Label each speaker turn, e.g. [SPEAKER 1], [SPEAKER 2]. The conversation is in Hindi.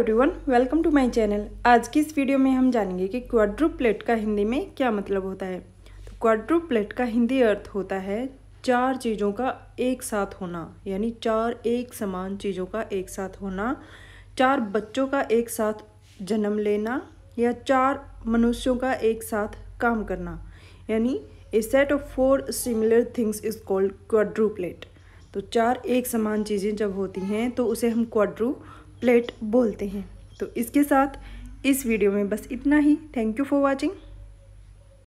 [SPEAKER 1] everyone welcome to my channel आज की इस वीडियो में हम जानेंगे कि क्वाड्रुप्लेट का हिंदी में क्या मतलब होता है तो क्वाड्रुप्लेट का हिंदी अर्थ होता है चार चीज़ों का एक साथ होना यानी चार एक समान चीज़ों का एक साथ होना चार बच्चों का एक साथ जन्म लेना या चार मनुष्यों का एक साथ काम करना यानी a set of four similar things is called quadruplet तो चार एक समान चीज़ें जब होती हैं तो उसे हम क्वाड्रू प्लेट बोलते हैं तो इसके साथ इस वीडियो में बस इतना ही थैंक यू फॉर वॉचिंग